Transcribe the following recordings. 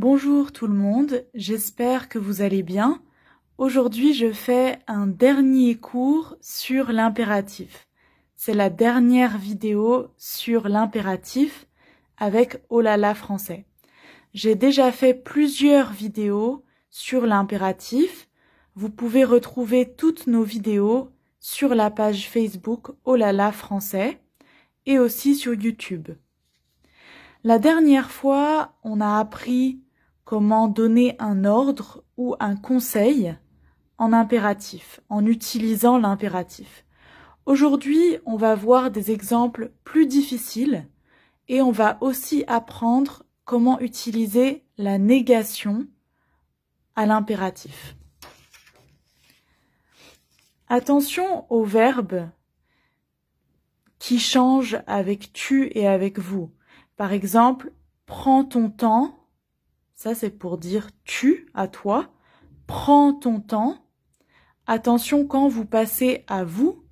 Bonjour tout le monde, j'espère que vous allez bien. Aujourd'hui, je fais un dernier cours sur l'impératif. C'est la dernière vidéo sur l'impératif avec Olala français. J'ai déjà fait plusieurs vidéos sur l'impératif. Vous pouvez retrouver toutes nos vidéos sur la page Facebook Olala français et aussi sur YouTube. La dernière fois, on a appris comment donner un ordre ou un conseil en impératif, en utilisant l'impératif. Aujourd'hui, on va voir des exemples plus difficiles et on va aussi apprendre comment utiliser la négation à l'impératif. Attention aux verbes qui changent avec tu et avec vous. Par exemple, prends ton temps ça, c'est pour dire tu à toi. Prends ton temps. Attention, quand vous passez à vous,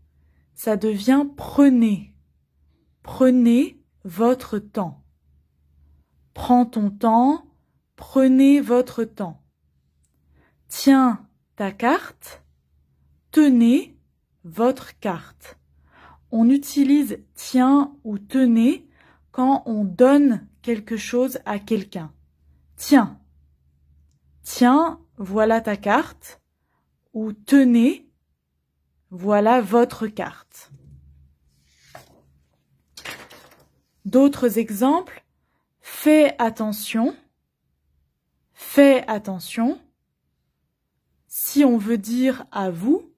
ça devient prenez. Prenez votre temps. Prends ton temps. Prenez votre temps. Tiens ta carte. Tenez votre carte. On utilise tiens ou tenez quand on donne quelque chose à quelqu'un tiens. Tiens, voilà ta carte. Ou tenez, voilà votre carte. D'autres exemples. Fais attention. Fais attention. Si on veut dire à vous,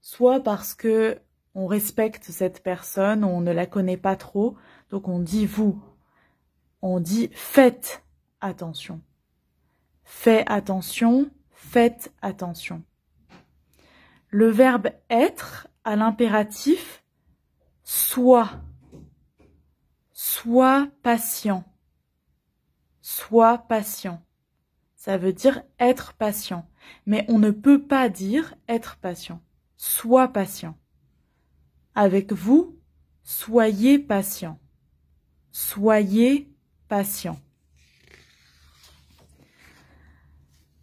soit parce que on respecte cette personne, on ne la connaît pas trop, donc on dit vous. On dit faites attention. Fais attention, faites attention. Le verbe être à l'impératif Soit. Sois patient. Sois patient. Ça veut dire être patient. Mais on ne peut pas dire être patient. Sois patient. Avec vous, soyez patient. Soyez patient.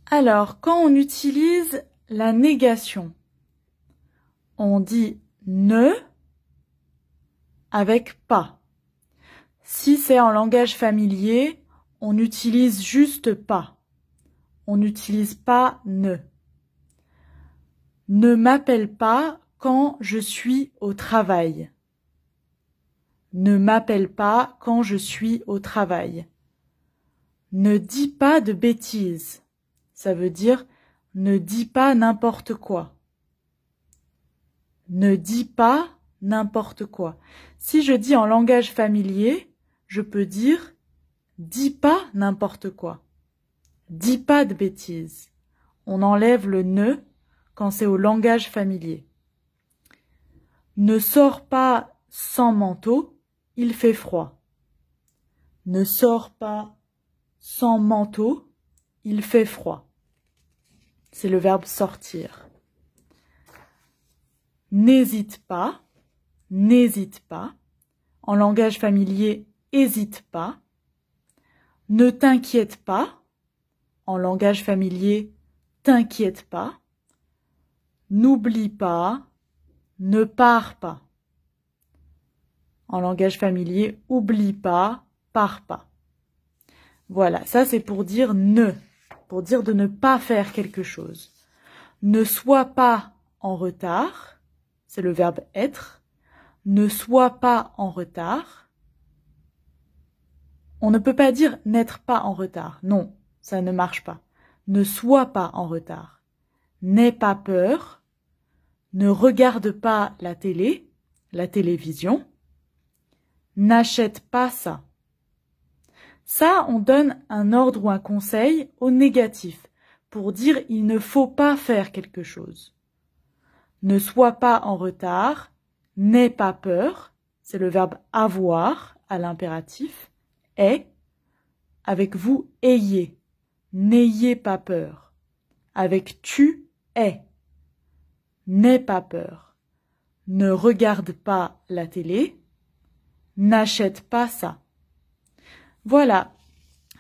Alors, quand on utilise la négation, on dit ne avec pas. Si c'est en langage familier, on utilise juste pas. On n'utilise pas ne. Ne m'appelle pas quand je suis au travail. Ne m'appelle pas quand je suis au travail. Ne dis pas de bêtises. Ça veut dire ne dis pas n'importe quoi. Ne dis pas n'importe quoi. Si je dis en langage familier, je peux dire dis pas n'importe quoi. Dis pas de bêtises. On enlève le ne quand c'est au langage familier. Ne sors pas sans manteau, il fait froid. Ne sors pas sans manteau, il fait froid c'est le verbe sortir. N'hésite pas, n'hésite pas. En langage familier, hésite pas. Ne t'inquiète pas. En langage familier, t'inquiète pas. N'oublie pas, ne pars pas. En langage familier, oublie pas, pars pas. Voilà, ça c'est pour dire ne pour dire de ne pas faire quelque chose. Ne sois pas en retard, c'est le verbe être. Ne sois pas en retard. On ne peut pas dire n'être pas en retard. Non, ça ne marche pas. Ne sois pas en retard. N'aie pas peur. Ne regarde pas la télé, la télévision. N'achète pas ça. Ça, on donne un ordre ou un conseil au négatif pour dire il ne faut pas faire quelque chose. Ne sois pas en retard, n'aie pas peur, c'est le verbe avoir à l'impératif, est, avec vous ayez, n'ayez pas peur, avec tu es, n'aie pas peur, ne regarde pas la télé, n'achète pas ça. Voilà,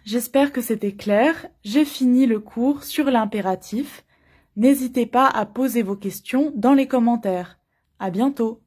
j'espère que c'était clair. J'ai fini le cours sur l'impératif. N'hésitez pas à poser vos questions dans les commentaires. À bientôt